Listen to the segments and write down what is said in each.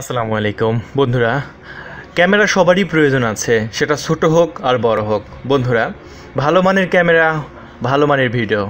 আসসালামু আলাইকুম বন্ধুরা ক্যামেরা সবারই প্রয়োজন আছে সেটা ছোট হোক আর বড় হোক বন্ধুরা ভালো মানের ক্যামেরা ভালো মানের ভিডিও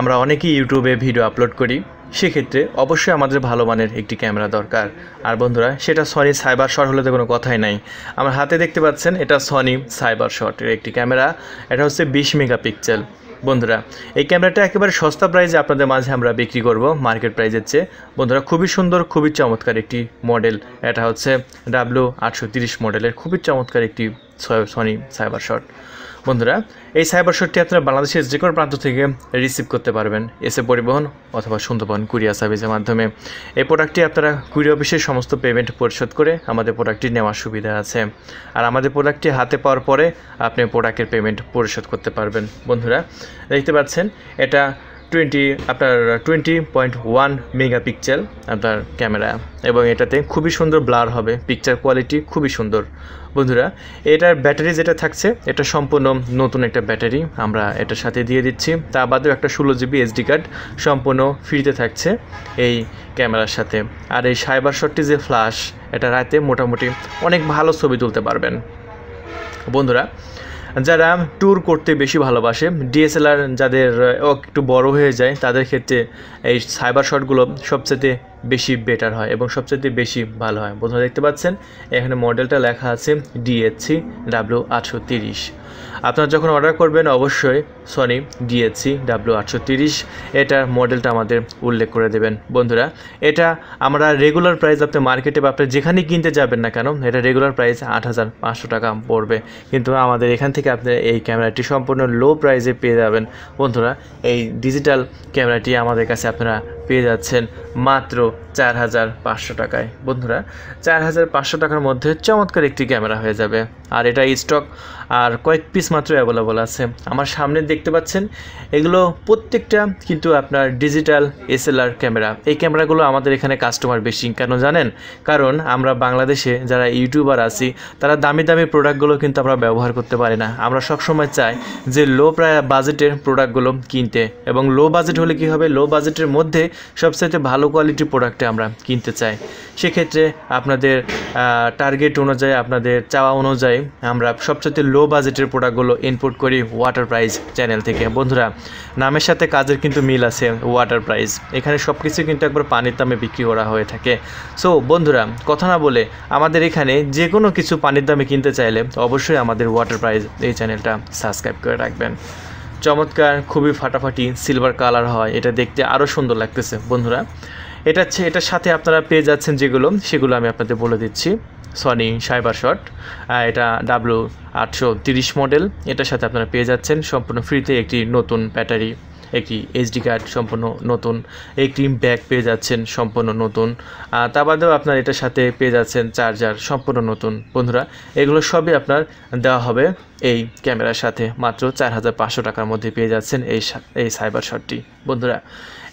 আমরা অনেকেই ইউটিউবে ভিডিও আপলোড করি সেক্ষেত্রে অবশ্যই আমাদের ভালো মানের একটি ক্যামেরা দরকার আর বন্ধুরা সেটা সনি সাইবার শট হলে তো কোনো কথাই নাই আমার হাতে দেখতে পাচ্ছেন এটা সনি সাইবার শটের একটি ক্যামেরা এটা হচ্ছে বিশ মেগাপিক্সেল বন্ধুরা এই ক্যামেরাটা একেবারে সস্তা প্রাইজে আপনাদের মাঝে আমরা বিক্রি করব মার্কেট প্রাইজের চেয়ে বন্ধুরা খুবই সুন্দর খুবই চমৎকার একটি মডেল এটা হচ্ছে ডাব্লু আটশো মডেলের খুবই চমৎকার একটি সনি সাইবার শট বন্ধুরা এই সাইবার শটটি আপনারা বাংলাদেশের যে কোনো প্রান্ত থেকে রিসিভ করতে পারবেন এসে পরিবহন অথবা সুন্দরবন কুরিয়া সার্ভিসের মাধ্যমে এই প্রোডাক্টটি আপনারা কুরিয়া অফিসের সমস্ত পেমেন্ট পরিশোধ করে আমাদের প্রোডাক্টটি নেওয়ার সুবিধা আছে আর আমাদের প্রোডাক্টটি হাতে পাওয়ার পরে আপনি প্রোডাক্টের পেমেন্ট পরিশোধ করতে পারবেন বন্ধুরা দেখতে পাচ্ছেন এটা টোয়েন্টি আপনার টোয়েন্টি পয়েন্ট ওয়ান মেগাপিক্সেল আপনার ক্যামেরা এবং এটাতে খুবই সুন্দর ব্লার হবে পিকচার কোয়ালিটি খুবই সুন্দর বন্ধুরা এটার ব্যাটারি যেটা থাকছে এটা সম্পূর্ণ নতুন একটা ব্যাটারি আমরা এটার সাথে দিয়ে দিচ্ছি তা বাদেও একটা ষোলো জিবি এসডি কার্ড সম্পূর্ণ ফ্রিতে থাকছে এই ক্যামেরার সাথে আর এই সাইবার শটটি যে ফ্ল্যাশ এটা রাতে মোটামুটি অনেক ভালো ছবি তুলতে পারবেন বন্ধুরা যারা ট্যুর করতে বেশি ভালোবাসে ডিএসএলআর যাদের একটু বড় হয়ে যায় তাদের ক্ষেত্রে এই সাইবার শটগুলো সবচেয়ে বেশি বেটার হয় এবং সবচেয়ে বেশি ভালো হয় বোধহয় দেখতে পাচ্ছেন এখানে মডেলটা লেখা আছে ডিএসসি ডাব্লিউ আটশো তিরিশ আপনারা যখন অর্ডার করবেন অবশ্যই সনি ডিএসি ডাব্লু আটশো তিরিশ এটার মডেলটা আমাদের উল্লেখ করে দেবেন বন্ধুরা এটা আমরা রেগুলার প্রাইস আপনি মার্কেটে বা আপনি যেখানে কিনতে যাবেন না কেন এটা রেগুলার প্রাইস আট হাজার পাঁচশো টাকা পড়বে কিন্তু আমাদের এখান থেকে আপনি এই ক্যামেরাটি সম্পূর্ণ লো প্রাইসে পেয়ে যাবেন বন্ধুরা এই ডিজিটাল ক্যামেরাটি আমাদের কাছে আপনারা পেয়ে যাচ্ছেন মাত্র চার হাজার পাঁচশো টাকায় বন্ধুরা চার হাজার পাঁচশো টাকার মধ্যে চমৎকার একটি ক্যামেরা হয়ে যাবে আর এটা স্টক আর কয়েক পিস মাত্র অ্যাভেলেবল আছে আমার সামনে দেখতে পাচ্ছেন এগুলো প্রত্যেকটা কিন্তু আপনার ডিজিটাল এসএলআর ক্যামেরা এই ক্যামেরাগুলো আমাদের এখানে কাস্টমার বেশি কেন জানেন কারণ আমরা বাংলাদেশে যারা ইউটিউবার আছি তারা দামি দামি প্রোডাক্টগুলো কিন্তু আমরা ব্যবহার করতে পারি না আমরা সবসময় চাই যে লো প্রায় বাজেটের প্রোডাক্টগুলো কিনতে এবং লো বাজেট হলে কি হবে লো বাজেটের মধ্যে সবচাইতে ভালো কোয়ালিটির প্রোডাক্টে আমরা কিনতে চাই সেক্ষেত্রে আপনাদের টার্গেট অনুযায়ী আপনাদের চাওয়া অনুযায়ী আমরা সবচেয়ে লো বাজেটের প্রোডাক্টগুলো ইনপুট করি ওয়াটার প্রাইজ চ্যানেল থেকে বন্ধুরা নামের সাথে কাজের কিন্তু মিল আছে ওয়াটার প্রাইজ এখানে সব কিছু কিন্তু একবার পানির দামে বিক্রি করা হয়ে থাকে সো বন্ধুরা কথা না বলে আমাদের এখানে যে কোনো কিছু পানির দামে কিনতে চাইলে অবশ্যই আমাদের ওয়াটার প্রাইজ এই চ্যানেলটা সাবস্ক্রাইব করে রাখবেন চমৎকার খুবই ফাটাফাটি সিলভার কালার হয় এটা দেখতে আরও সুন্দর লাগতেছে বন্ধুরা এটা এটার সাথে আপনারা পেয়ে যাচ্ছেন যেগুলো সেগুলো আমি আপনাদের বলে দিচ্ছি সনি সাইবার শট এটা ডাব্লু আটশো তিরিশ মডেল এটার সাথে আপনারা পেয়ে যাচ্ছেন সম্পূর্ণ ফ্রিতে একটি নতুন ব্যাটারি একটি এইচডি কার্ড সম্পূর্ণ নতুন একটি ব্যাগ পেয়ে যাচ্ছেন সম্পূর্ণ নতুন তা বাদেও আপনার এটার সাথে পেয়ে যাচ্ছেন চার্জার সম্পূর্ণ নতুন বন্ধুরা এগুলো সবই আপনার দেওয়া হবে এই ক্যামেরার সাথে মাত্র চার হাজার পাঁচশো টাকার মধ্যে পেয়ে যাচ্ছেন এই এই সাইবার শটটি বন্ধুরা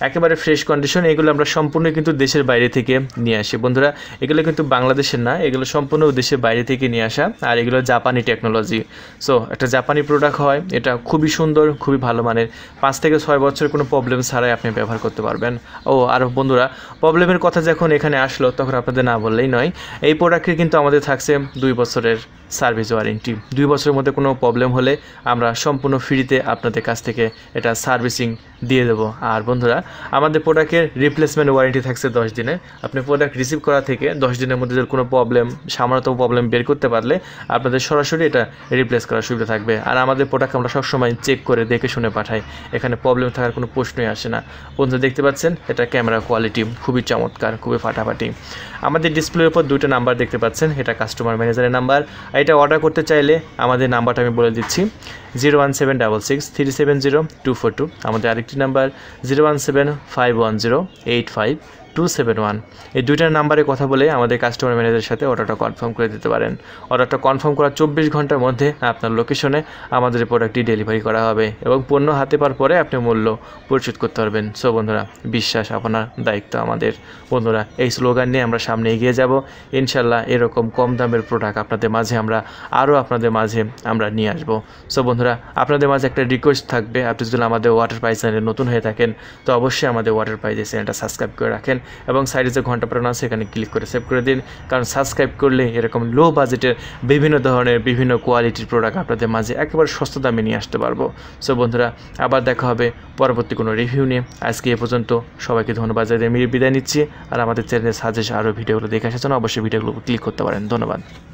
একেবারে ফ্রেশ কন্ডিশন এগুলো আমরা সম্পূর্ণ কিন্তু দেশের বাইরে থেকে নিয়ে আসি বন্ধুরা এগুলো কিন্তু বাংলাদেশের না এগুলো সম্পূর্ণ দেশের বাইরে থেকে নিয়ে আসা আর এগুলো জাপানি টেকনোলজি সো একটা জাপানি প্রোডাক্ট হয় এটা খুবই সুন্দর খুবই ভালো মানের পাঁচ থেকে ছয় বছর কোনো প্রবলেম ছাড়াই আপনি ব্যবহার করতে পারবেন ও আর বন্ধুরা প্রবলেমের কথা যখন এখানে আসলো তখন আপনাদের না বললেই নয় এই প্রোডাক্টের কিন্তু আমাদের থাকছে দুই বছরের সার্ভিস ওয়ারেন্টি দুই বছরের মধ্যে কোনো প্রবলেম হলে আমরা সম্পূর্ণ ফ্রিতে আপনাদের কাছ থেকে এটা সার্ভিসিং দিয়ে দেবো আর বন্ধুরা আমাদের প্রোডাক্টের রিপ্লেসমেন্ট ওয়ারেন্টি থাকছে দশ দিনে আপনি প্রোডাক্ট রিসিভ করা থেকে দশ দিনের মধ্যে যদি কোনো প্রবলেম সামান্যতম প্রবলেম বের করতে পারলে আপনাদের সরাসরি এটা রিপ্লেস করার সুবিধা থাকবে আর আমাদের প্রোডাক্ট আমরা সবসময় চেক করে দেখে শুনে পাঠাই এখানে প্রবলেম থাকার কোনো প্রশ্নই আসে না বন্ধুরা দেখতে পাচ্ছেন এটা ক্যামেরা কোয়ালিটি খুবই চমৎকার খুবই ফাটাফাটি আমাদের ডিসপ্লের ওপর দুটো নাম্বার দেখতে পাচ্ছেন এটা কাস্টমার ম্যানেজারের নাম্বার এটা অর্ডার করতে চাইলে আমাদের নাম্বারটা আমি বলে দিচ্ছি zero one seven double six three seven zero two four two আমাদের আরেকটি number zero one seven five one zero eight five two seven one এই দুইটার নাম্বারে কথা বলে আমাদের কাস্টমার ম্যানেজারের সাথে অর্ডারটা কনফার্ম করে দিতে পারেন অর্ডারটা কনফার্ম করার চব্বিশ ঘন্টার মধ্যে আপনার লোকেশনে আমাদের প্রোডাক্টটি ডেলিভারি করা হবে এবং পণ্য হাতে পাওয়ার পরে আপনি মূল্য পরিশোধ করতে পারবেন সো বন্ধুরা বিশ্বাস আপনার দায়িত্ব আমাদের বন্ধুরা এই স্লোগান নিয়ে আমরা সামনে এগিয়ে যাব ইনশাল্লাহ এরকম কম দামের প্রোডাক্ট আপনাদের মাঝে আমরা আরও আপনাদের মাঝে আমরা নিয়ে আসবো সো বন্ধুরা আপনাদের মাঝে একটা রিকোয়েস্ট থাকবে আপনি যদি আমাদের ওয়াটার প্রাইজ চ্যানেল নতুন হয়ে থাকেন তো অবশ্যই আমাদের ওয়াটার প্রাইজ চ্যানেলটা সাবস্ক্রাইব করে রাখেন এবং সাইডে যে ঘন্টা পড়ানো আছে এখানে ক্লিক করে সেভ করে দিন কারণ সাবস্ক্রাইব করলে এরকম লো বাজেটের বিভিন্ন ধরনের বিভিন্ন কোয়ালিটির প্রোডাক্ট আপনাদের মাঝে একেবারে সস্তা দামে নিয়ে আসতে পারবো সো বন্ধুরা আবার দেখা হবে পরবর্তী কোনো রিভিউ নিয়ে আজকে এ পর্যন্ত সবাইকে ধন্যবাদ জানিয়ে বিদায় নিচ্ছি আর আমাদের চ্যানেলের সাজেস আরও ভিডিওগুলো দেখে আসার জন্য অবশ্যই ভিডিওগুলো ক্লিক করতে পারেন ধন্যবাদ